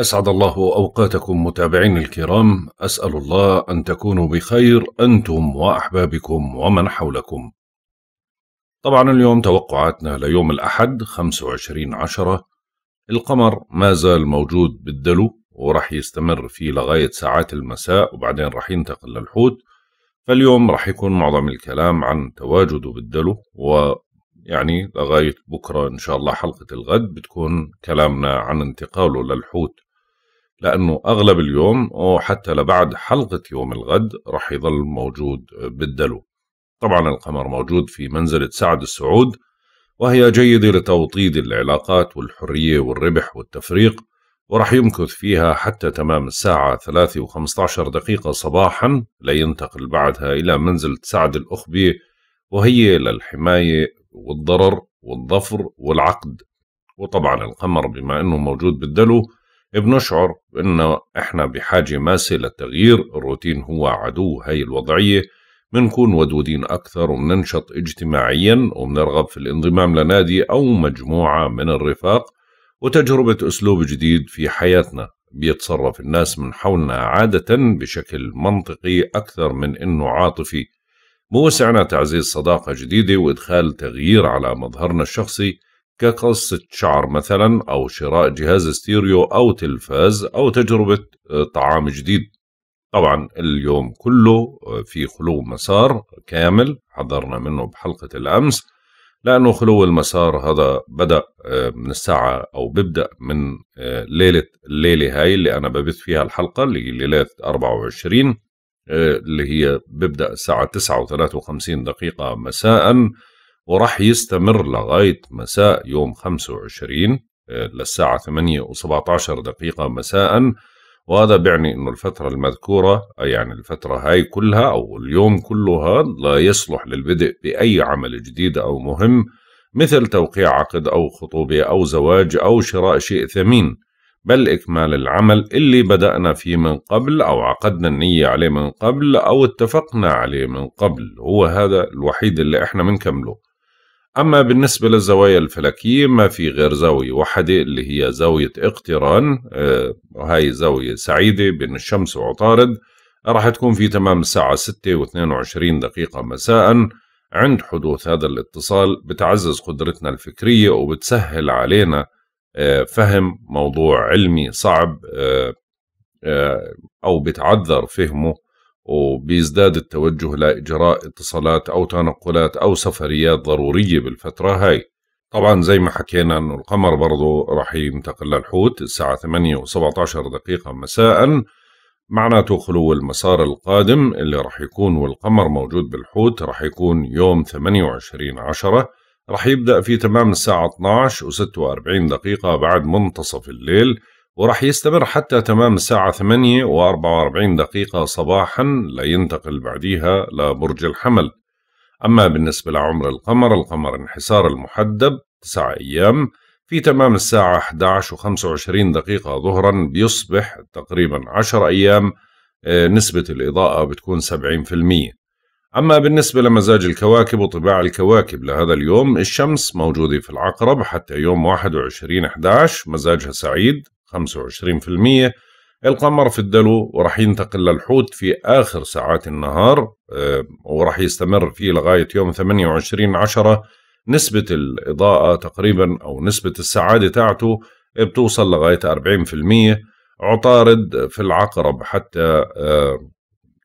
أسعد الله أوقاتكم متابعين الكرام أسأل الله أن تكونوا بخير أنتم وأحبابكم ومن حولكم طبعا اليوم توقعاتنا ليوم الأحد 25 عشرة القمر ما زال موجود بالدلو وراح يستمر فيه لغاية ساعات المساء وبعدين راح ينتقل للحوت فاليوم راح يكون معظم الكلام عن تواجده بالدلو و يعني لغاية بكرة إن شاء الله حلقة الغد بتكون كلامنا عن انتقاله للحوت لأنه أغلب اليوم وحتى لبعد حلقة يوم الغد رح يظل موجود بالدلو طبعا القمر موجود في منزلة سعد السعود وهي جيدة لتوطيد العلاقات والحرية والربح والتفريق ورح يمكث فيها حتى تمام الساعة 3 و15 دقيقة صباحا لينتقل بعدها إلى منزلة سعد الأخبي وهي للحماية والضرر والظفر والعقد وطبعا القمر بما أنه موجود بالدلو بنشعر انه احنا بحاجه ماسه للتغيير الروتين هو عدو هاي الوضعيه منكون ودودين أكثر ومننشط اجتماعيا ومنرغب في الانضمام لنادي أو مجموعة من الرفاق وتجربة أسلوب جديد في حياتنا بيتصرف الناس من حولنا عادة بشكل منطقي أكثر من إنه عاطفي بوسعنا تعزيز صداقة جديدة وإدخال تغيير على مظهرنا الشخصي كقصة شعر مثلا أو شراء جهاز ستيريو أو تلفاز أو تجربة آه، طعام جديد طبعا اليوم كله آه، في خلو مسار كامل حضرنا منه بحلقة الأمس لأنه خلو المسار هذا بدأ آه، من الساعة أو ببدأ من ليلة الليلة هاي اللي أنا ببث فيها الحلقة اللي ليلة 24 اللي هي ببدأ الساعة 9 و53 دقيقة مساء وراح يستمر لغاية مساء يوم 25 آه، للساعة 8 و17 دقيقة مساء وهذا بيعني أنه الفترة المذكورة آه، يعني الفترة هاي كلها أو اليوم كلها لا يصلح للبدء بأي عمل جديد أو مهم مثل توقيع عقد أو خطوبة أو زواج أو شراء شيء ثمين بل إكمال العمل اللي بدأنا فيه من قبل أو عقدنا النية عليه من قبل أو اتفقنا عليه من قبل هو هذا الوحيد اللي إحنا بنكمله أما بالنسبة للزوايا الفلكية ما في غير زاوية واحدة اللي هي زاوية اقتران وهي آه، زاوية سعيدة بين الشمس وعطارد راح تكون في تمام الساعة 6 و22 دقيقة مساء عند حدوث هذا الاتصال بتعزز قدرتنا الفكرية وبتسهل علينا آه، فهم موضوع علمي صعب آه، أو بتعذر فهمه وبيزداد التوجه لإجراء اتصالات أو تنقلات أو سفريات ضرورية بالفترة هاي طبعا زي ما حكينا انه القمر برضه راح ينتقل للحوت الساعة 8 و17 دقيقة مساء معناته خلو المسار القادم اللي راح يكون والقمر موجود بالحوت راح يكون يوم 28 عشرة راح يبدأ في تمام الساعة 12 و46 دقيقة بعد منتصف الليل وراح يستمر حتى تمام الساعة 8 و44 دقيقة صباحا لينتقل بعديها لبرج الحمل أما بالنسبة لعمر القمر القمر انحسار المحدب 9 أيام في تمام الساعة 11 و25 دقيقة ظهرا بيصبح تقريبا 10 أيام آه، نسبة الإضاءة بتكون 70% أما بالنسبة لمزاج الكواكب وطباع الكواكب لهذا اليوم الشمس موجودة في العقرب حتى يوم 21 11 مزاجها سعيد 25% القمر في الدلو وراح ينتقل للحوت في آخر ساعات النهار آه، وراح يستمر فيه لغاية يوم 28 عشرة نسبة الإضاءة تقريبا أو نسبة السعادة تاعته بتوصل لغاية 40% عطارد في العقرب حتى آه،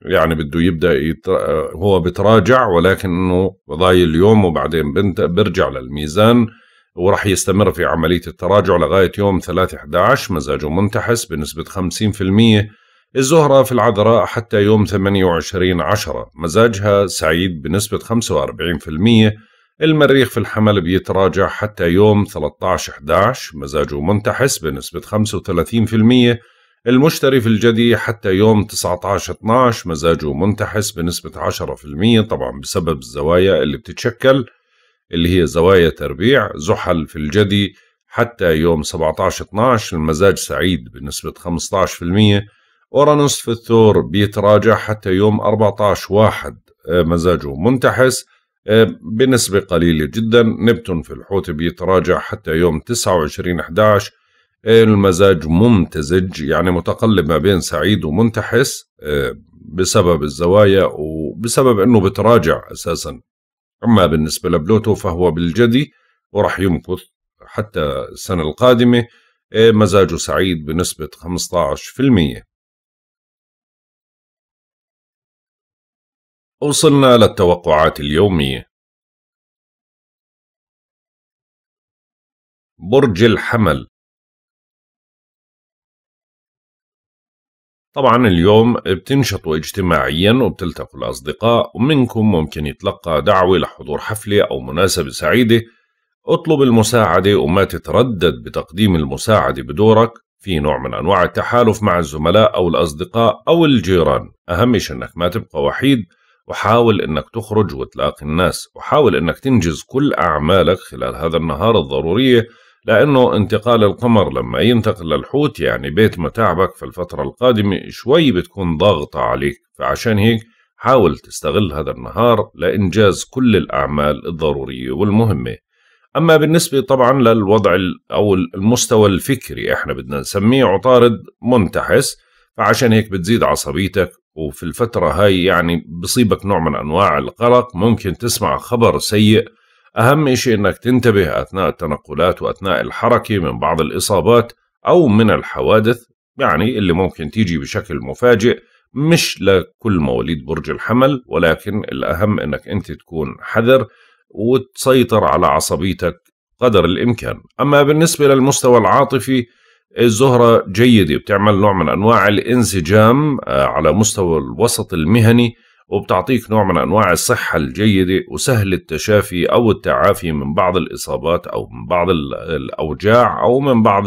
يعني بده يبدا آه، هو بتراجع ولكن انه ضايل اليوم وبعدين بيرجع برجع للميزان وراح يستمر في عملية التراجع لغاية يوم 3/11 مزاجه منتحس بنسبة 50% الزهرة في العذراء حتى يوم 28/10 مزاجها سعيد بنسبة 45% المريخ في الحمل بيتراجع حتى يوم 13/11 مزاجه منتحس بنسبة 35% المشتري في الجدي حتى يوم 19/12 مزاجه منتحس بنسبة 10% طبعا بسبب الزوايا اللي بتتشكل اللي هي زوايا تربيع زحل في الجدي حتى يوم 17/12 المزاج سعيد بنسبة 15% أورانوس في الثور بيتراجع حتى يوم 14/1 آه، مزاجه منتحس آه، بنسبة قليلة جدا نبتون في الحوت بيتراجع حتى يوم 29/11 آه، المزاج ممتزج يعني متقلب ما بين سعيد ومنتحس بسبب الزوايا وبسبب انه بتراجع اساسا أما بالنسبة لبلوتو فهو بالجدي ورح يمكث حتى السنة القادمة إيه، مزاجه سعيد بنسبة 15% وصلنا للتوقعات اليومية برج الحمل طبعا اليوم بتنشطوا اجتماعيا وبتلتقوا الأصدقاء ومنكم ممكن يتلقى دعوة لحضور حفلة أو مناسبة سعيدة اطلب المساعدة وما تتردد بتقديم المساعدة بدورك في نوع من أنواع التحالف مع الزملاء أو الأصدقاء أو الجيران أهم شيء أنك ما تبقى وحيد وحاول أنك تخرج وتلاقي الناس وحاول أنك تنجز كل أعمالك خلال هذا النهار الضرورية لأنه انتقال القمر لما ينتقل للحوت يعني بيت متاعبك في الفترة القادمة شوي بتكون ضاغطة عليك فعشان هيك حاول تستغل هذا النهار لإنجاز كل الأعمال الضرورية والمهمة أما بالنسبة طبعا للوضع أو المستوى الفكري إحنا بدنا نسميه عطارد منتحس فعشان هيك بتزيد عصبيتك وفي الفترة هاي يعني بصيبك نوع من أنواع القلق ممكن تسمع خبر سيء أهم شيء أنك تنتبه أثناء التنقلات وأثناء الحركة من بعض الإصابات أو من الحوادث يعني اللي ممكن تيجي بشكل مفاجئ مش لكل مواليد برج الحمل ولكن الأهم أنك أنت تكون حذر وتسيطر على عصبيتك قدر الإمكان أما بالنسبة للمستوى العاطفي الزهرة جيدة بتعمل نوع من أنواع الانسجام آه، على مستوى الوسط المهني وبتعطيك نوع من أنواع الصحة الجيدة وسهل التشافي أو التعافي من بعض الإصابات أو من بعض الأوجاع أو من بعض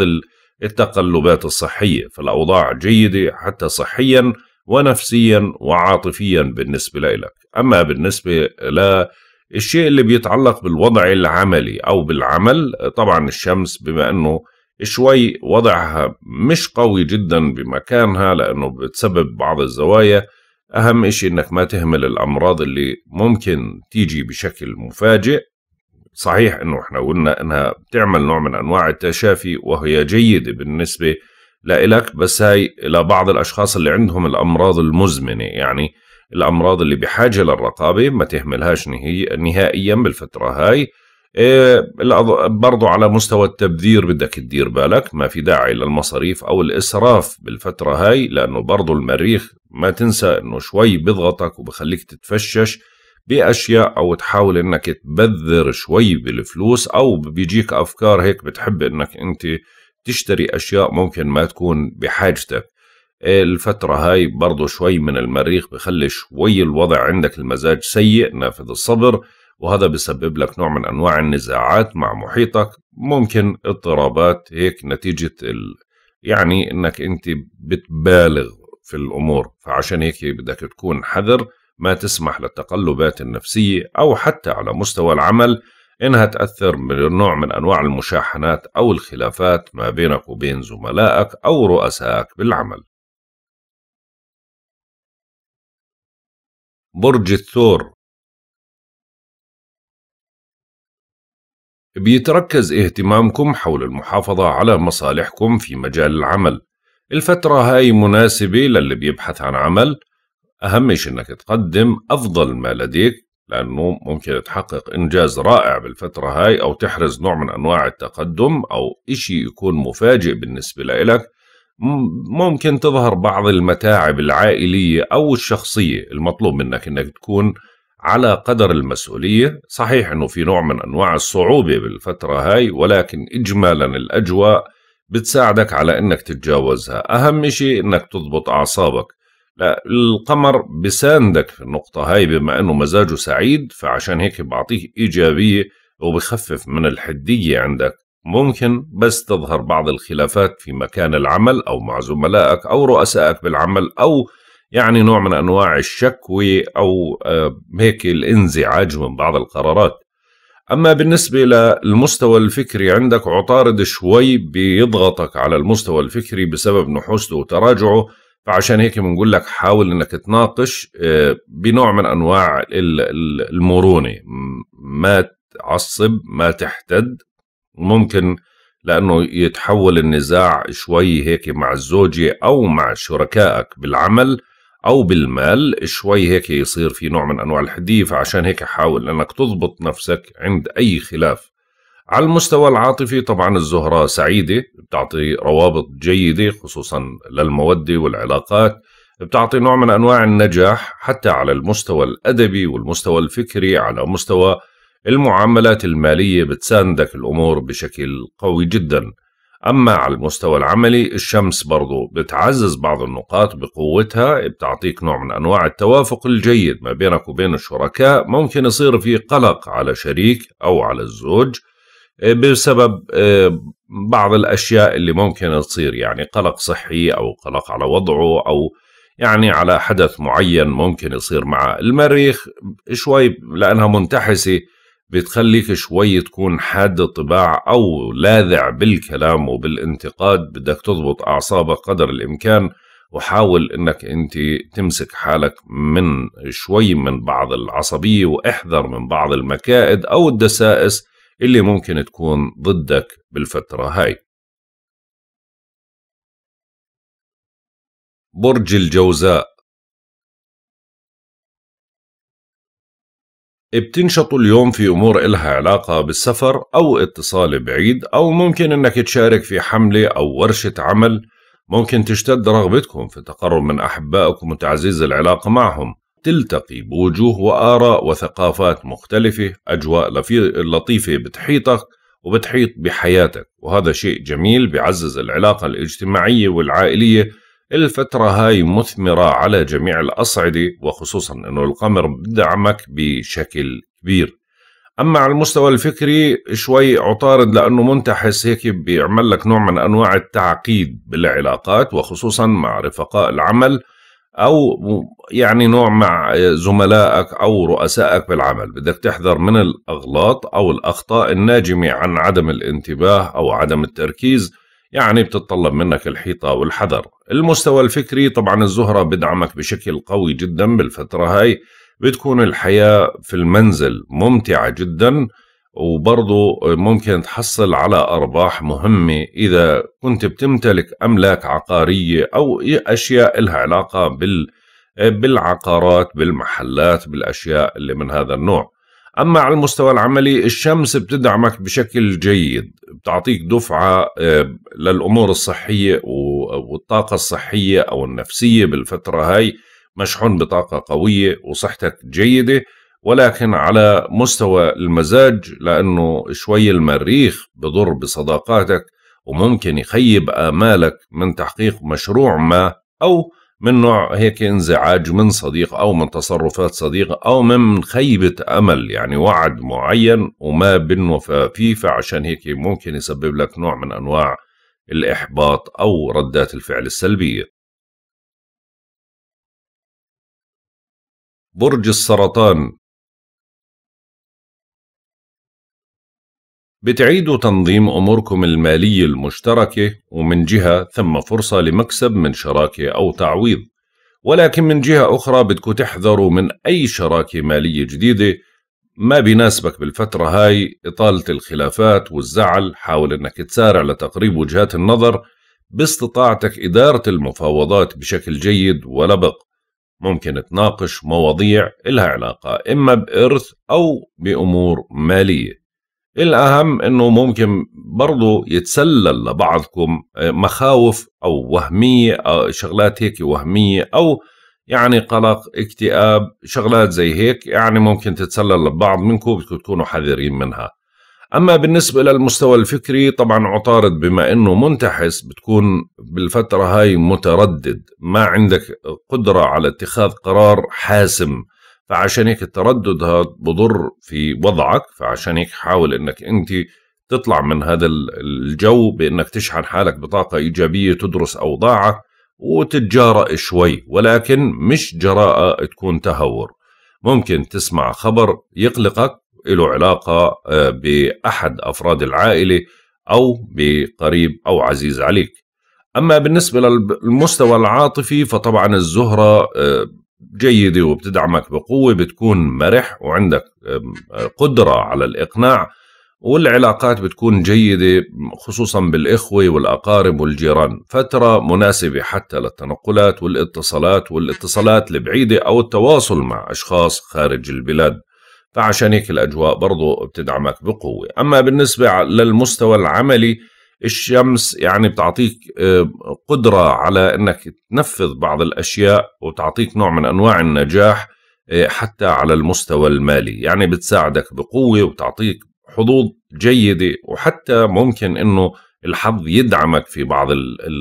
التقلبات الصحية فالأوضاع جيدة حتى صحيا ونفسيا وعاطفيا بالنسبة لك أما بالنسبة لا الشيء اللي بيتعلق بالوضع العملي أو بالعمل طبعا الشمس بما أنه شوي وضعها مش قوي جدا بمكانها لأنه بتسبب بعض الزوايا أهم إشي إنك ما تهمل الأمراض اللي ممكن تيجي بشكل مفاجئ صحيح إنه إحنا قلنا إنها بتعمل نوع من أنواع التشافي وهي جيدة بالنسبة لإلك بس هاي لبعض الأشخاص اللي عندهم الأمراض المزمنة يعني الأمراض اللي بحاجة للرقابة ما تهملهاش نهائيا بالفترة هاي إيه، برضو على مستوى التبذير بدك تدير بالك ما في داعي للمصاريف أو الإسراف بالفترة هاي لأنه برضو المريخ ما تنسى أنه شوي بضغطك وبخليك تتفشش بأشياء أو تحاول أنك تبذر شوي بالفلوس أو بيجيك أفكار هيك بتحب أنك أنت تشتري أشياء ممكن ما تكون بحاجتك إيه، الفترة هاي برضو شوي من المريخ بخلي شوي الوضع عندك المزاج سيء نافذ الصبر وهذا بسبب لك نوع من انواع النزاعات مع محيطك ممكن اضطرابات هيك نتيجه ال... يعني انك انت بتبالغ في الامور فعشان هيك بدك تكون حذر ما تسمح للتقلبات النفسيه او حتى على مستوى العمل انها تاثر بنوع نوع من انواع المشاحنات او الخلافات ما بينك وبين زملائك او رؤسائك بالعمل برج الثور بيتركز اهتمامكم حول المحافظة على مصالحكم في مجال العمل الفترة هاي مناسبة للي بيبحث عن عمل أهمش إنك تقدم أفضل ما لديك لأنه ممكن تحقق إنجاز رائع بالفترة هاي أو تحرز نوع من أنواع التقدم أو إشي يكون مفاجئ بالنسبة لإلك ممكن تظهر بعض المتاعب العائلية أو الشخصية المطلوب منك إنك تكون على قدر المسؤولية صحيح أنه في نوع من أنواع الصعوبة بالفترة هاي ولكن إجمالا الأجواء بتساعدك على أنك تتجاوزها أهم شيء أنك تضبط أعصابك لا القمر بساندك في النقطة هاي بما أنه مزاجه سعيد فعشان هيك بعطيه إيجابية وبخفف من الحدية عندك ممكن بس تظهر بعض الخلافات في مكان العمل أو مع زملائك أو رؤسائك بالعمل أو يعني نوع من انواع الشكوى او آه، هيك الانزعاج من بعض القرارات اما بالنسبه للمستوى الفكري عندك عطارد شوي بيضغطك على المستوى الفكري بسبب نحوسته وتراجعه فعشان هيك بنقول لك حاول انك تناقش آه، بنوع من انواع المرونه ما تعصب ما تحتد ممكن لانه يتحول النزاع شوي هيك مع الزوجه او مع شركائك بالعمل او بالمال شوي هيك يصير في نوع من انواع الحديه فعشان هيك حاول انك تضبط نفسك عند اي خلاف على المستوى العاطفي طبعا الزهرة سعيدة بتعطي روابط جيدة خصوصا للمودة والعلاقات بتعطي نوع من أنواع النجاح حتى على المستوى الأدبي والمستوى الفكري على مستوى المعاملات المالية بتساندك الأمور بشكل قوي جدا أما على المستوى العملي الشمس برضو بتعزز بعض النقاط بقوتها بتعطيك نوع من أنواع التوافق الجيد ما بينك وبين الشركاء ممكن يصير في قلق على شريك أو على الزوج آه، بسبب آه، بعض الأشياء اللي ممكن تصير يعني قلق صحي أو قلق على وضعه أو يعني على حدث معين ممكن يصير مع المريخ شوي لأنها منتحسة بتخليك شوي تكون حاد الطباع أو لاذع بالكلام وبالانتقاد بدك تضبط أعصابك قدر الإمكان وحاول انك انت تمسك حالك من شوي من بعض العصبيه واحذر من بعض المكائد او الدسائس اللي ممكن تكون ضدك بالفتره هاي برج الجوزاء بتنشطوا اليوم في أمور إلها علاقة بالسفر أو اتصال بعيد أو ممكن أنك تشارك في حملة أو ورشة عمل ممكن تشتد رغبتكم في التقرب من أحبائكم وتعزيز العلاقة معهم تلتقي بوجوه وآراء وثقافات مختلفة أجواء لطيفة بتحيطك وبتحيط بحياتك وهذا شيء جميل بعزز العلاقة الاجتماعية والعائلية الفترة هاي مثمرة على جميع الأصعدة وخصوصا أنه القمر بدعمك بشكل كبير أما على المستوى الفكري شوي عطارد لأنه منتحس هيك بيعمل لك نوع من أنواع التعقيد بالعلاقات وخصوصا مع رفقاء العمل أو يعني نوع مع زملائك أو رؤسائك بالعمل بدك تحذر من الأغلاط أو الأخطاء الناجمة عن عدم الانتباه أو عدم التركيز يعني بتتطلب منك الحيطة والحذر المستوى الفكري طبعا الزهرة بدعمك بشكل قوي جدا بالفترة هاي بتكون الحياة في المنزل ممتعة جدا وبرضو ممكن تحصل على أرباح مهمة إذا كنت بتمتلك أملاك عقارية أو أشياء لها علاقة بال بالعقارات بالمحلات بالأشياء اللي من هذا النوع أما على المستوى العملي الشمس بتدعمك بشكل جيد بتعطيك دفعة آه، للأمور الصحية والطاقة الصحية أو النفسية بالفترة هاي مشحون بطاقة قوية وصحتك جيدة ولكن على مستوى المزاج لأنه شوي المريخ بضر بصداقاتك وممكن يخيب آمالك من تحقيق مشروع ما أو من نوع هيك انزعاج من صديق أو من تصرفات صديق أو من خيبة أمل يعني وعد معين وما بنوفى فيه فعشان هيك ممكن يسبب لك نوع من أنواع الإحباط أو ردات الفعل السلبية برج السرطان بتعيدوا تنظيم أموركم المالية المشتركة ومن جهة ثم فرصة لمكسب من شراكة أو تعويض ولكن من جهة أخرى بدكم تحذروا من أي شراكة مالية جديدة ما بيناسبك بالفترة هاي إطالة الخلافات والزعل حاول أنك تسارع لتقريب وجهات النظر باستطاعتك إدارة المفاوضات بشكل جيد ولبق ممكن تناقش مواضيع إلها علاقة إما بإرث أو بأمور مالية الأهم أنه ممكن برضو يتسلل لبعضكم آه، مخاوف أو وهمية أو آه، شغلات هيك وهمية أو يعني قلق اكتئاب شغلات زي هيك يعني ممكن تتسلل لبعض منكم بدكم تكونوا حذرين منها أما بالنسبة للمستوى الفكري طبعا عطارد بما أنه منتحس بتكون بالفترة هاي متردد ما عندك قدرة على اتخاذ قرار حاسم فعشان هيك التردد هذا بضر في وضعك فعشان هيك حاول انك انت تطلع من هذا الجو بانك تشحن حالك بطاقه ايجابيه تدرس اوضاعك وتتجارأ شوي ولكن مش جراءة تكون تهور ممكن تسمع خبر يقلقك له علاقة آه، بأحد أفراد العائلة أو بقريب أو عزيز عليك أما بالنسبة للمستوى العاطفي فطبعا الزهرة آه، جيده وبتدعمك بقوه بتكون مرح وعندك قدره على الاقناع والعلاقات بتكون جيدة خصوصا بالإخوة والأقارب والجيران فترة مناسبة حتى للتنقلات والاتصالات والاتصالات البعيدة أو التواصل مع أشخاص خارج البلاد فعشان هيك الأجواء برضو بتدعمك بقوة أما بالنسبة للمستوى العملي الشمس يعني بتعطيك آه، قدرة على أنك تنفذ بعض الأشياء وتعطيك نوع من أنواع النجاح آه، حتى على المستوى المالي يعني بتساعدك بقوة وتعطيك حظوظ جيدة وحتى ممكن أنه الحظ يدعمك في بعض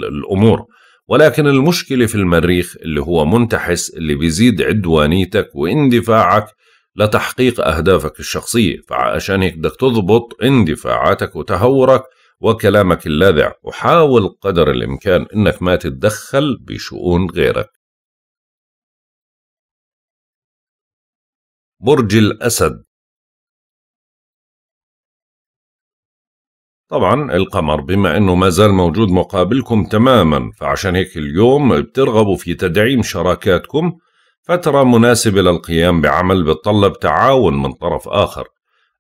الأمور ولكن المشكلة في المريخ اللي هو منتحس اللي بيزيد عدوانيتك واندفاعك لتحقيق أهدافك الشخصية فعشان هيك بدك تضبط اندفاعاتك وتهورك وكلامك اللاذع وحاول قدر الإمكان إنك ما تتدخل بشؤون غيرك برج الأسد طبعا القمر بما انه ما زال موجود مقابلكم تماما فعشان هيك اليوم بترغبوا في تدعيم شراكاتكم فترة مناسبة للقيام بعمل بتطلب تعاون من طرف آخر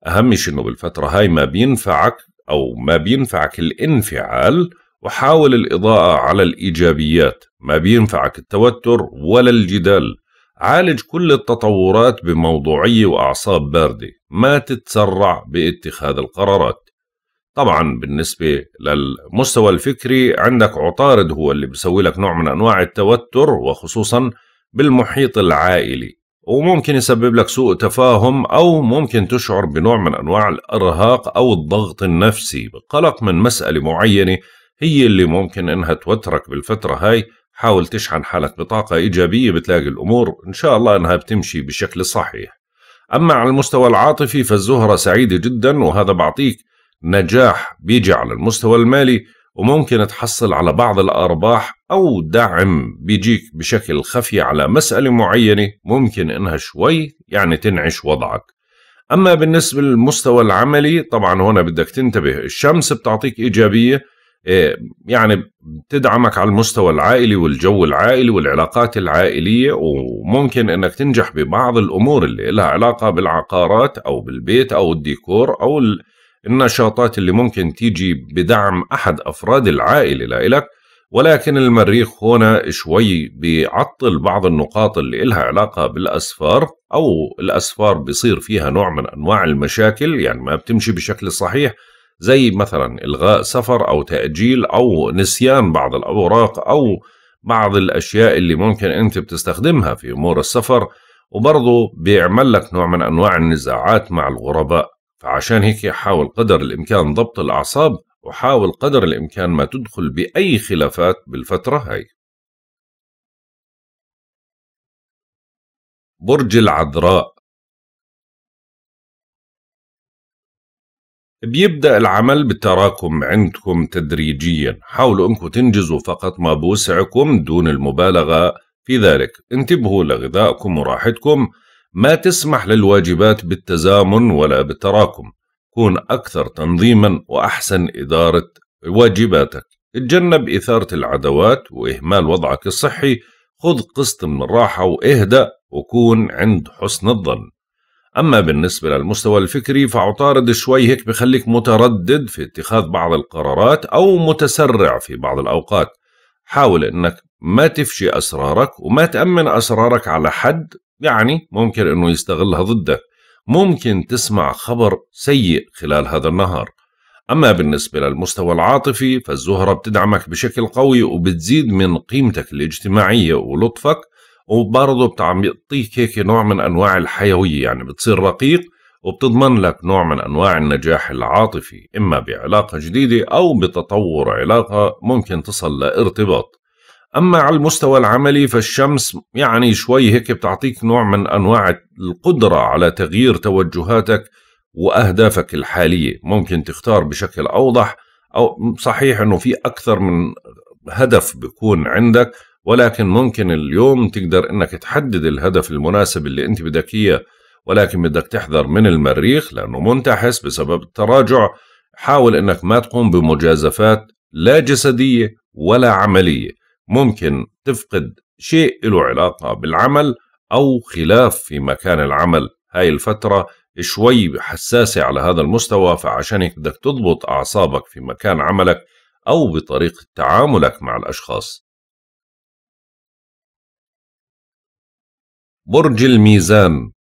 أهم شيء إنه بالفترة هاي ما بينفعك أو ما بينفعك الانفعال وحاول الإضاءة على الإيجابيات ما بينفعك التوتر ولا الجدال عالج كل التطورات بموضوعية وأعصاب باردة ما تتسرع باتخاذ القرارات طبعا بالنسبة للمستوى الفكري عندك عطارد هو اللي بيسوي لك نوع من أنواع التوتر وخصوصا بالمحيط العائلي وممكن يسبب لك سوء تفاهم أو ممكن تشعر بنوع من أنواع الإرهاق أو الضغط النفسي قلق من مسألة معينة هي اللي ممكن إنها توترك بالفترة هاي حاول تشحن حالك بطاقة إيجابية بتلاقي الأمور إن شاء الله إنها بتمشي بشكل صحيح أما على المستوى العاطفي فالزهرة سعيدة جدا وهذا بعطيك نجاح بيجي على المستوى المالي وممكن تحصل على بعض الأرباح أو دعم بيجيك بشكل خفي على مسألة معينة ممكن إنها شوي يعني تنعش وضعك أما بالنسبة للمستوى العملي طبعا هنا بدك تنتبه الشمس بتعطيك إيجابية آه، يعني بتدعمك على المستوى العائلي والجو العائلي والعلاقات العائلية وممكن انك تنجح ببعض الامور اللي لها علاقة بالعقارات او بالبيت او الديكور او النشاطات اللي ممكن تيجي بدعم أحد أفراد العائلة لإلك ولكن المريخ هنا شوي بيعطل بعض النقاط اللي إلها علاقة بالأسفار أو الأسفار بيصير فيها نوع من أنواع المشاكل يعني ما بتمشي بشكل صحيح زي مثلا إلغاء سفر أو تأجيل أو نسيان بعض الأوراق أو بعض الأشياء اللي ممكن أنت بتستخدمها في أمور السفر وبرضه بيعمل لك نوع من أنواع النزاعات مع الغرباء فعشان هيك حاول قدر الإمكان ضبط الأعصاب وحاول قدر الإمكان ما تدخل بأي خلافات بالفترة هاي برج العذراء بيبدأ العمل بالتراكم عندكم تدريجيا حاولوا أنكم تنجزوا فقط ما بوسعكم دون المبالغة في ذلك انتبهوا لغذائكم وراحتكم ما تسمح للواجبات بالتزامن ولا بالتراكم كون أكثر تنظيما وأحسن إدارة واجباتك اتجنب إثارة العدوات وإهمال وضعك الصحي خذ قسط من الراحة واهدأ وكون عند حسن الظن أما بالنسبة للمستوى الفكري فعطارد شوي هيك بخليك متردد في اتخاذ بعض القرارات أو متسرع في بعض الأوقات حاول أنك ما تفشي أسرارك وما تأمن أسرارك على حد يعني ممكن أنه يستغلها ضدك ممكن تسمع خبر سيء خلال هذا النهار أما بالنسبة للمستوى العاطفي فالزهرة بتدعمك بشكل قوي وبتزيد من قيمتك الاجتماعية ولطفك وبرضه بتعطيك هيك نوع من أنواع الحيوية يعني بتصير رقيق وبتضمن لك نوع من أنواع النجاح العاطفي إما بعلاقة جديدة أو بتطور علاقة ممكن تصل لارتباط أما على المستوى العملي فالشمس يعني شوي هيك بتعطيك نوع من أنواع القدرة على تغيير توجهاتك وأهدافك الحالية ممكن تختار بشكل أوضح أو صحيح أنه في أكثر من هدف بيكون عندك ولكن ممكن اليوم تقدر أنك تحدد الهدف المناسب اللي أنت بدك إياه ولكن بدك تحذر من المريخ لأنه منتحس بسبب التراجع حاول أنك ما تقوم بمجازفات لا جسدية ولا عملية ممكن تفقد شيء له علاقة بالعمل أو خلاف في مكان العمل هاي الفترة شوي حساسة على هذا المستوى فعشان هيك بدك تضبط أعصابك في مكان عملك أو بطريقة تعاملك مع الأشخاص برج الميزان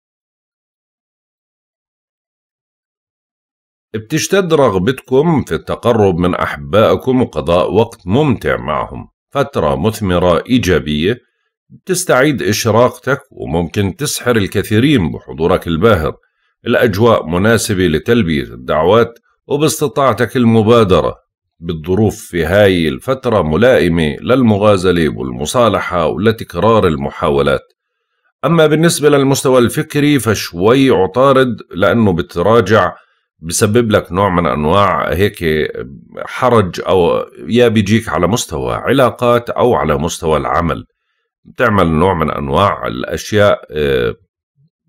بتشتد رغبتكم في التقرب من أحبائكم وقضاء وقت ممتع معهم فترة مثمرة إيجابية تستعيد إشراقتك وممكن تسحر الكثيرين بحضورك الباهر الأجواء مناسبة لتلبية الدعوات وباستطاعتك المبادرة بالظروف في هاي الفترة ملائمة للمغازلة والمصالحة ولتكرار المحاولات أما بالنسبة للمستوى الفكري فشوي عطارد لأنه بتراجع بسبب لك نوع من انواع هيك حرج او يا بيجيك على مستوى علاقات او على مستوى العمل بتعمل نوع من انواع الاشياء آه،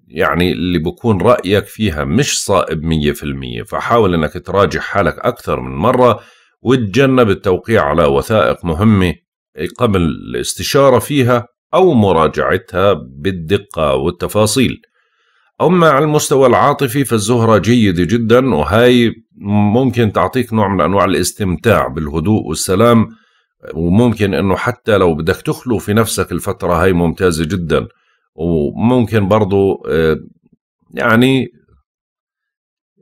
يعني اللي بكون رايك فيها مش صائب 100% فحاول انك تراجع حالك اكثر من مره وتجنب التوقيع على وثائق مهمه قبل الاستشاره فيها او مراجعتها بالدقه والتفاصيل أما على المستوى العاطفي فالزهرة جيدة جدا وهي ممكن تعطيك نوع من أنواع الاستمتاع بالهدوء والسلام وممكن أنه حتى لو بدك تخلو في نفسك الفترة هاي ممتازة جدا وممكن برضو آه، يعني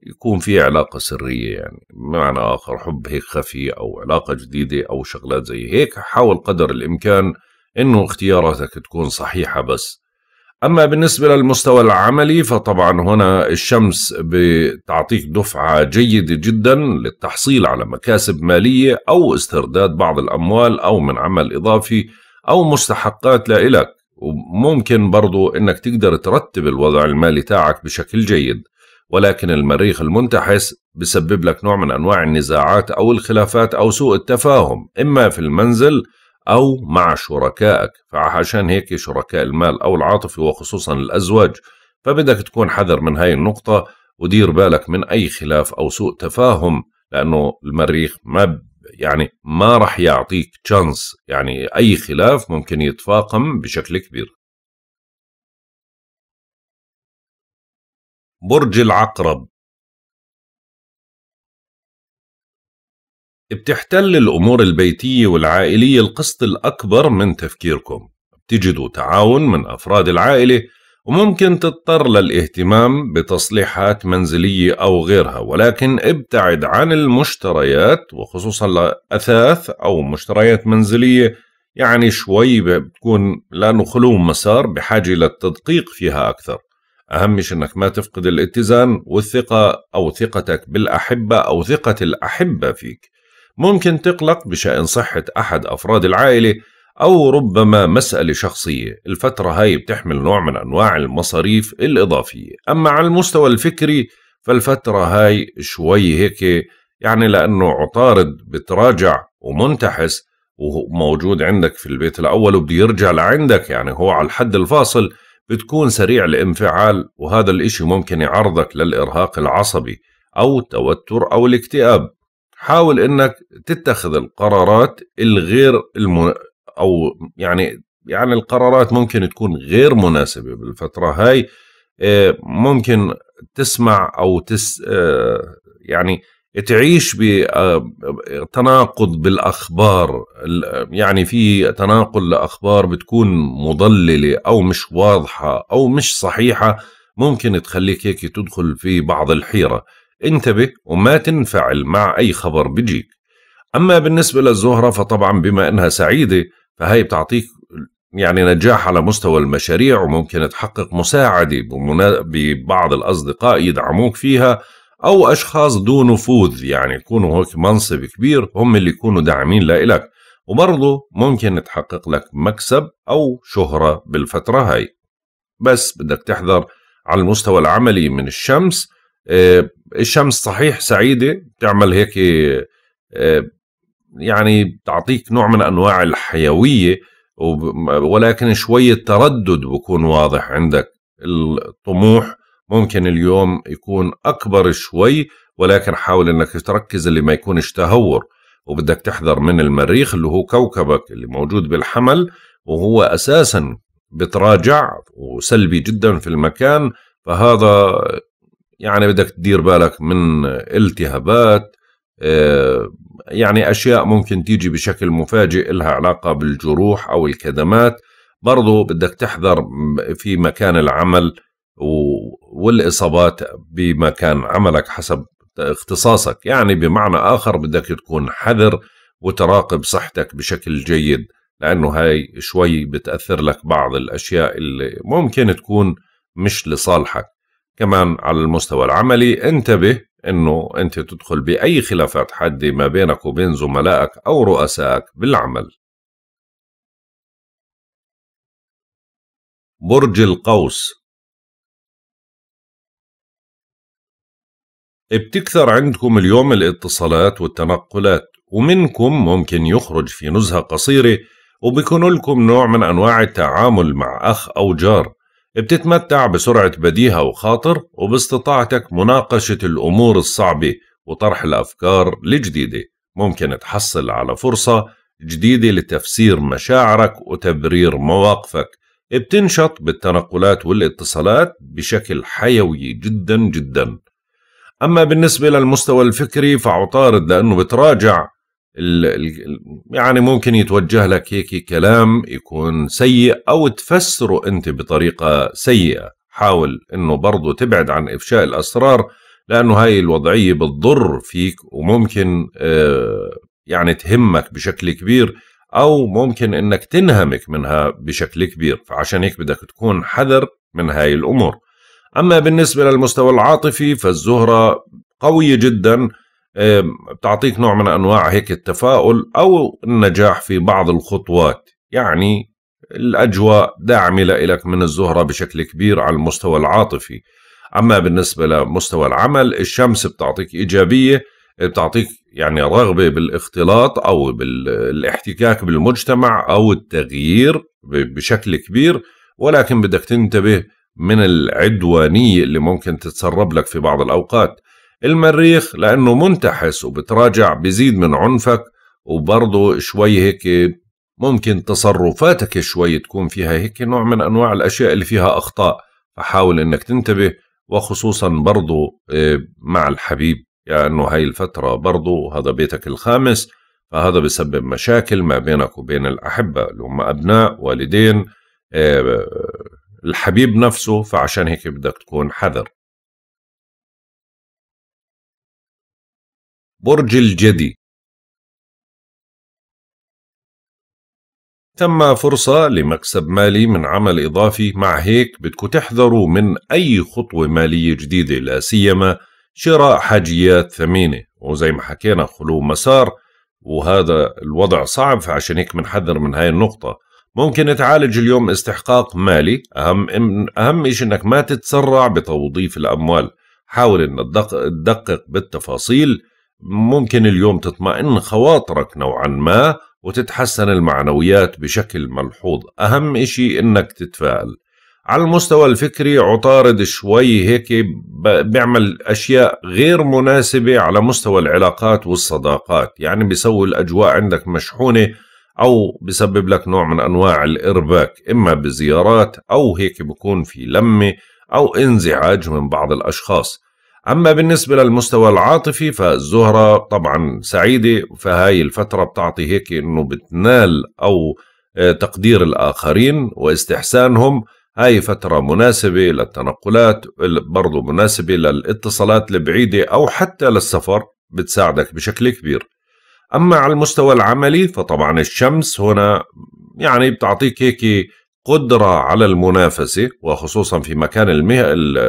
يكون في علاقة سرية يعني بمعنى آخر حب هيك خفي أو علاقة جديدة أو شغلات زي هيك حاول قدر الإمكان أنه اختياراتك تكون صحيحة بس أما بالنسبة للمستوى العملي فطبعا هنا الشمس بتعطيك دفعة جيدة جدا للتحصيل على مكاسب مالية أو استرداد بعض الأموال أو من عمل إضافي أو مستحقات لإلك وممكن برضو أنك تقدر ترتب الوضع المالي تاعك بشكل جيد ولكن المريخ المنتحس بسبب لك نوع من أنواع النزاعات أو الخلافات أو سوء التفاهم إما في المنزل أو مع شركائك فعشان هيك شركاء المال أو العاطفي وخصوصا الأزواج فبدك تكون حذر من هاي النقطة ودير بالك من أي خلاف أو سوء تفاهم لأنه المريخ ما يعني ما رح يعطيك تشانس يعني أي خلاف ممكن يتفاقم بشكل كبير برج العقرب بتحتل الأمور البيتية والعائلية القسط الأكبر من تفكيركم بتجدوا تعاون من أفراد العائلة وممكن تضطر للاهتمام بتصليحات منزلية أو غيرها ولكن ابتعد عن المشتريات وخصوصا لأثاث أو مشتريات منزلية يعني شوي بتكون لأنه خلو مسار بحاجة للتدقيق فيها أكثر أهم شيء أنك ما تفقد الاتزان والثقة أو ثقتك بالأحبة أو ثقة الأحبة فيك ممكن تقلق بشأن صحة أحد أفراد العائلة أو ربما مسألة شخصية الفترة هاي بتحمل نوع من أنواع المصاريف الإضافية أما على المستوى الفكري فالفترة هاي شوي هيك يعني لأنه عطارد بتراجع ومنتحس وموجود عندك في البيت الأول وبده يرجع لعندك يعني هو على الحد الفاصل بتكون سريع الانفعال وهذا الإشي ممكن يعرضك للإرهاق العصبي أو التوتر أو الاكتئاب حاول انك تتخذ القرارات الغير الم... او يعني يعني القرارات ممكن تكون غير مناسبه بالفتره هاي آه، ممكن تسمع او تس آه، يعني تعيش بتناقض آه، بالاخبار يعني في تناقل لاخبار بتكون مضلله او مش واضحه او مش صحيحه ممكن تخليك هيك تدخل في بعض الحيره انتبه وما تنفعل مع أي خبر بيجيك أما بالنسبة للزهرة فطبعا بما أنها سعيدة فهي بتعطيك يعني نجاح على مستوى المشاريع وممكن تحقق مساعدة ببعض الأصدقاء يدعموك فيها أو أشخاص ذو نفوذ يعني يكونوا هيك منصب كبير هم اللي يكونوا داعمين لإلك وبرضه ممكن تحقق لك مكسب أو شهرة بالفترة هاي بس بدك تحذر على المستوى العملي من الشمس آه، الشمس صحيح سعيده بتعمل هيك آه، يعني تعطيك نوع من انواع الحيويه ولكن شويه تردد بكون واضح عندك الطموح ممكن اليوم يكون اكبر شوي ولكن حاول انك تركز اللي ما يكونش تهور وبدك تحذر من المريخ اللي هو كوكبك اللي موجود بالحمل وهو اساسا بتراجع وسلبي جدا في المكان فهذا يعني بدك تدير بالك من التهابات آه، يعني أشياء ممكن تيجي بشكل مفاجئ لها علاقة بالجروح أو الكدمات برضو بدك تحذر في مكان العمل والإصابات بمكان عملك حسب اختصاصك يعني بمعنى آخر بدك تكون حذر وتراقب صحتك بشكل جيد لأنه هاي شوي بتأثر لك بعض الأشياء اللي ممكن تكون مش لصالحك كمان على المستوى العملي انتبه انه انت تدخل باي خلافات حاده ما بينك وبين زملائك او رؤسائك بالعمل برج القوس بتكثر عندكم اليوم الاتصالات والتنقلات ومنكم ممكن يخرج في نزهة قصيرة وبيكون لكم نوع من أنواع التعامل مع أخ أو جار بتتمتع بسرعة بديهة وخاطر وباستطاعتك مناقشة الأمور الصعبة وطرح الأفكار الجديدة ممكن تحصل على فرصة جديدة لتفسير مشاعرك وتبرير مواقفك بتنشط بالتنقلات والاتصالات بشكل حيوي جدا جدا أما بالنسبة للمستوى الفكري فعطارد لأنه بتراجع يعني ممكن يتوجه لك هيك كلام يكون سيء او تفسره انت بطريقه سيئه حاول انه برضه تبعد عن افشاء الاسرار لانه هاي الوضعيه بتضر فيك وممكن آه، يعني تهمك بشكل كبير او ممكن انك تنهمك منها بشكل كبير فعشان هيك بدك تكون حذر من هاي الامور اما بالنسبه للمستوى العاطفي فالزهره قويه جدا بتعطيك نوع من انواع هيك التفاؤل او النجاح في بعض الخطوات يعني الاجواء داعمه لك من الزهره بشكل كبير على المستوى العاطفي اما بالنسبه لمستوى العمل الشمس بتعطيك ايجابيه بتعطيك يعني رغبه بالاختلاط او بالاحتكاك بالمجتمع او التغيير بشكل كبير ولكن بدك تنتبه من العدوانيه اللي ممكن تتسرب لك في بعض الاوقات المريخ لأنه منتحس وبتراجع بزيد من عنفك وبرضه شوي هيك ممكن تصرفاتك شوي تكون فيها هيك نوع من أنواع الأشياء اللي فيها أخطاء فحاول أنك تنتبه وخصوصا برضو آه، مع الحبيب لأنه يعني هاي الفترة برضو هذا بيتك الخامس فهذا بسبب مشاكل ما بينك وبين الأحبة اللي هم أبناء والدين آه، الحبيب نفسه فعشان هيك بدك تكون حذر برج الجدي تم فرصة لمكسب مالي من عمل إضافي مع هيك بدكم تحذروا من أي خطوة مالية جديدة لا سيما شراء حاجيات ثمينة وزي ما حكينا خلو مسار وهذا الوضع صعب فعشان هيك بنحذر من هاي النقطة ممكن تعالج اليوم استحقاق مالي أهم, أهم شيء أنك ما تتسرع بتوظيف الأموال حاول أن تدقق بالتفاصيل ممكن اليوم تطمئن خواطرك نوعا ما وتتحسن المعنويات بشكل ملحوظ أهم إشي إنك تتفائل على المستوى الفكري عطارد شوي هيك بيعمل أشياء غير مناسبة على مستوى العلاقات والصداقات يعني بيسوي الأجواء عندك مشحونة أو بسبب لك نوع من أنواع الإرباك إما بزيارات أو هيك بكون في لمة أو انزعاج من بعض الأشخاص أما بالنسبة للمستوى العاطفي فالزهرة طبعا سعيدة فهاي الفترة بتعطي هيك إنه بتنال أو آه، تقدير الآخرين واستحسانهم هاي فترة مناسبة للتنقلات برضو مناسبة للاتصالات البعيدة أو حتى للسفر بتساعدك بشكل كبير أما على المستوى العملي فطبعا الشمس هنا يعني بتعطيك هيك قدرة على المنافسة وخصوصا في مكان المه...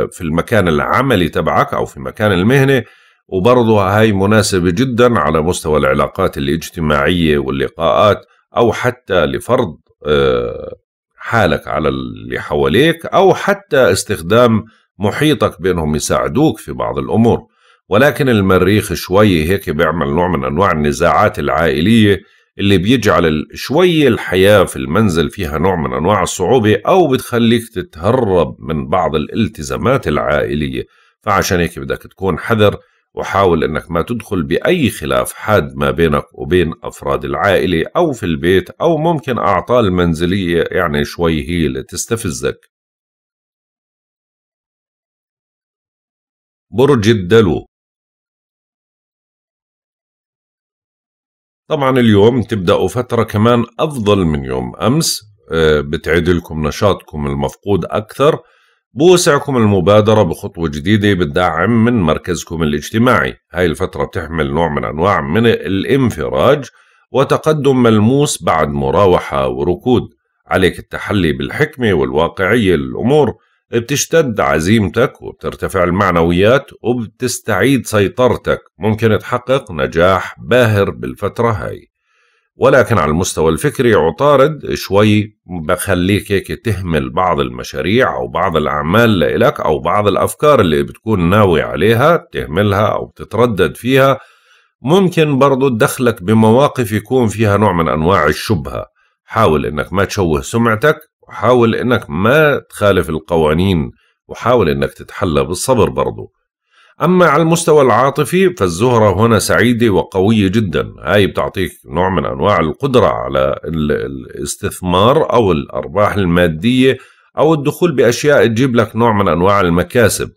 في المكان العملي تبعك أو في مكان المهنة وبرضه هاي مناسبة جدا على مستوى العلاقات الاجتماعية واللقاءات أو حتى لفرض آه، حالك على اللي حواليك أو حتى استخدام محيطك بأنهم يساعدوك في بعض الأمور ولكن المريخ شوي هيك بيعمل نوع من أنواع النزاعات العائلية اللي بيجعل شوي الحياة في المنزل فيها نوع من أنواع الصعوبة أو بتخليك تتهرب من بعض الالتزامات العائلية فعشان هيك بدك تكون حذر وحاول أنك ما تدخل بأي خلاف حاد ما بينك وبين أفراد العائلة أو في البيت أو ممكن أعطال منزلية يعني شوي هي اللي تستفزك برج الدلو طبعا اليوم تبدأوا فترة كمان أفضل من يوم أمس آه، بتعيد لكم نشاطكم المفقود أكثر بوسعكم المبادرة بخطوة جديدة بتدعم من مركزكم الاجتماعي هاي الفترة بتحمل نوع من أنواع من الانفراج وتقدم ملموس بعد مراوحة وركود عليك التحلي بالحكمة والواقعية للأمور بتشتد عزيمتك وبترتفع المعنويات وبتستعيد سيطرتك ممكن تحقق نجاح باهر بالفترة هاي ولكن على المستوى الفكري عطارد شوي بخليك هيك تهمل بعض المشاريع أو بعض الأعمال لإلك أو بعض الأفكار اللي بتكون ناوي عليها بتهملها أو بتتردد فيها ممكن برضو تدخلك بمواقف يكون فيها نوع من أنواع الشبهة حاول إنك ما تشوه سمعتك وحاول انك ما تخالف القوانين وحاول انك تتحلى بالصبر برضو اما على المستوى العاطفي فالزهرة هنا سعيدة وقوية جدا هاي بتعطيك نوع من انواع القدرة على الاستثمار او الارباح المادية او الدخول باشياء تجيب لك نوع من انواع المكاسب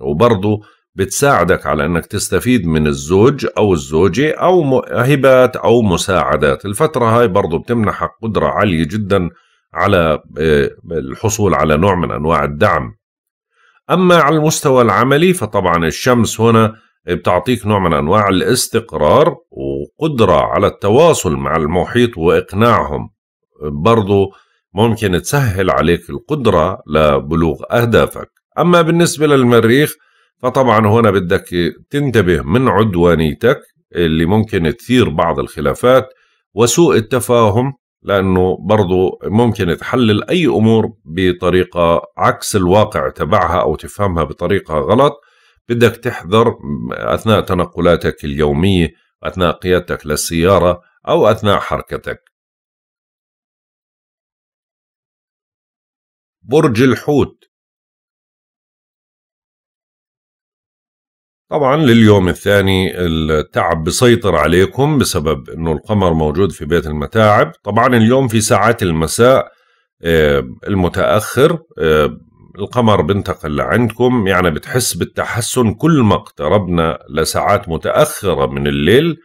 وبرضو بتساعدك على انك تستفيد من الزوج او الزوجة او هبات او مساعدات الفترة هاي برضو بتمنحك قدرة عالية جدا على آه، الحصول على نوع من انواع الدعم. اما على المستوى العملي فطبعا الشمس هنا بتعطيك نوع من انواع الاستقرار وقدره على التواصل مع المحيط واقناعهم. برضو ممكن تسهل عليك القدره لبلوغ اهدافك. اما بالنسبه للمريخ فطبعا هنا بدك تنتبه من عدوانيتك اللي ممكن تثير بعض الخلافات وسوء التفاهم لانه برضو ممكن تحلل اي امور بطريقه عكس الواقع تبعها او تفهمها بطريقه غلط بدك تحذر اثناء تنقلاتك اليوميه اثناء قيادتك للسياره او اثناء حركتك برج الحوت طبعا لليوم الثاني التعب بيسيطر عليكم بسبب انه القمر موجود في بيت المتاعب طبعا اليوم في ساعات المساء آه، المتاخر آه، القمر بنتقل لعندكم يعني بتحس بالتحسن كل ما اقتربنا لساعات متاخره من الليل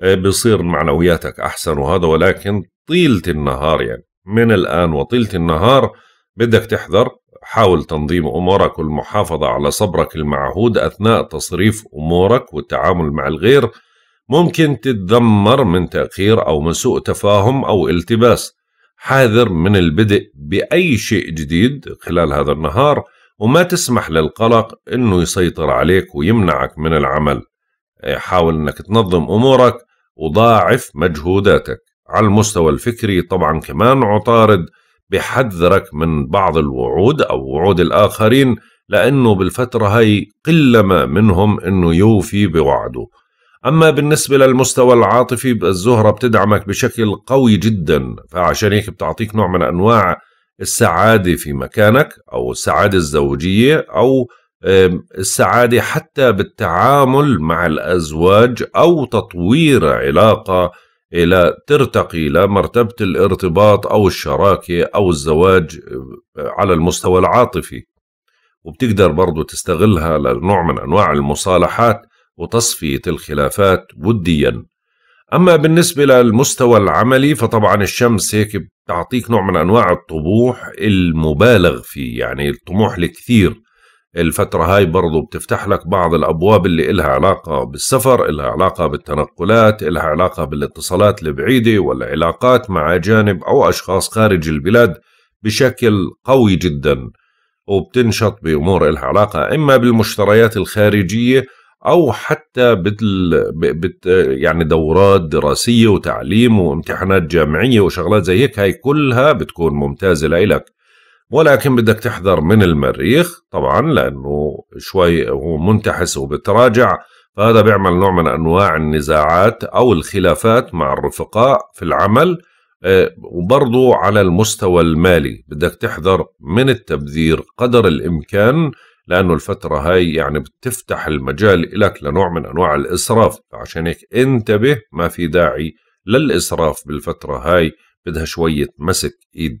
آه، بيصير معنوياتك احسن وهذا ولكن طيله النهار يعني من الان وطيله النهار بدك تحذر حاول تنظيم أمورك والمحافظة على صبرك المعهود أثناء تصريف أمورك والتعامل مع الغير ممكن تتذمر من تأخير أو من سوء تفاهم أو التباس حاذر من البدء بأي شيء جديد خلال هذا النهار وما تسمح للقلق أنه يسيطر عليك ويمنعك من العمل حاول أنك تنظم أمورك وضاعف مجهوداتك على المستوى الفكري طبعا كمان عطارد بحذرك من بعض الوعود أو وعود الآخرين لأنه بالفترة هاي قل ما منهم أنه يوفي بوعده أما بالنسبة للمستوى العاطفي الزهرة بتدعمك بشكل قوي جدا فعشان هيك بتعطيك نوع من أنواع السعادة في مكانك أو السعادة الزوجية أو السعادة حتى بالتعامل مع الأزواج أو تطوير علاقة إلى ترتقي إلى مرتبة الارتباط أو الشراكة أو الزواج آه، على المستوى العاطفي وبتقدر برضو تستغلها لنوع من أنواع المصالحات وتصفية الخلافات وديا أما بالنسبة للمستوى العملي فطبعا الشمس هيك بتعطيك نوع من أنواع الطموح المبالغ فيه يعني الطموح الكثير الفترة هاي برضو بتفتح لك بعض الأبواب اللي إلها علاقة بالسفر إلها علاقة بالتنقلات إلها علاقة بالاتصالات البعيدة والعلاقات مع جانب أو أشخاص خارج البلاد بشكل قوي جدا وبتنشط بأمور إلها علاقة إما بالمشتريات الخارجية أو حتى بتل بت يعني دورات دراسية وتعليم وامتحانات جامعية وشغلات زي هيك هاي كلها بتكون ممتازة لإلك ولكن بدك تحذر من المريخ طبعا لانه شوي هو منتحس وبتراجع فهذا بيعمل نوع من انواع النزاعات او الخلافات مع الرفقاء في العمل آه، وبرضو على المستوى المالي بدك تحذر من التبذير قدر الامكان لانه الفتره هاي يعني بتفتح المجال لك لنوع من انواع الاسراف فعشان هيك انتبه ما في داعي للاسراف بالفتره هاي بدها شويه مسك ايد